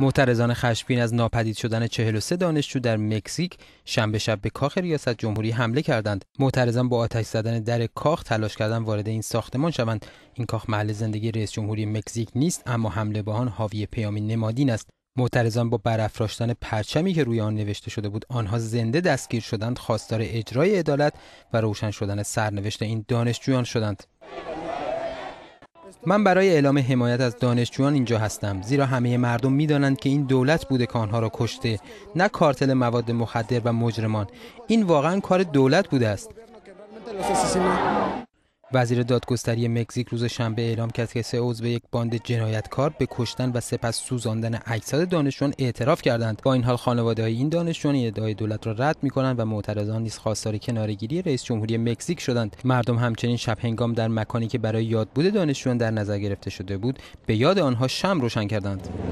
معترضان خشمگین از ناپدید شدن 43 دانشجو در مکزیک شنبه شب به کاخ ریاست جمهوری حمله کردند. معترضان با آتش زدن در کاخ تلاش کردند وارد این ساختمان شوند. این کاخ محل زندگی رئیس جمهوری مکزیک نیست اما حمله به آن حاوی پیامی نمادین است. معترضان با برافراشتن پرچمی که روی آن نوشته شده بود آنها زنده دستگیر شدند خواستار اجرای عدالت و روشن شدن سرنوشت این دانشجویان شدند من برای اعلام حمایت از دانشجویان اینجا هستم زیرا همه مردم میدانند که این دولت بوده که آنها را کشته نه کارتل مواد مخدر و مجرمان این واقعا کار دولت بوده است وزیر دادگستری مکزیک روز شنبه اعلام کرد که سه عضو یک باند جنایتکار به کشتن و سپس سوزاندن اجساد دانشجویان اعتراف کردند با این حال خانواده های این دانشجویان ادعای دولت را رد می کنند و معترضان نیز خواستار کنارگیری رئیس جمهوری مکزیک شدند مردم همچنین شب هنگام در مکانی که برای یاد بوده دانشجویان در نظر گرفته شده بود به یاد آنها شم روشن کردند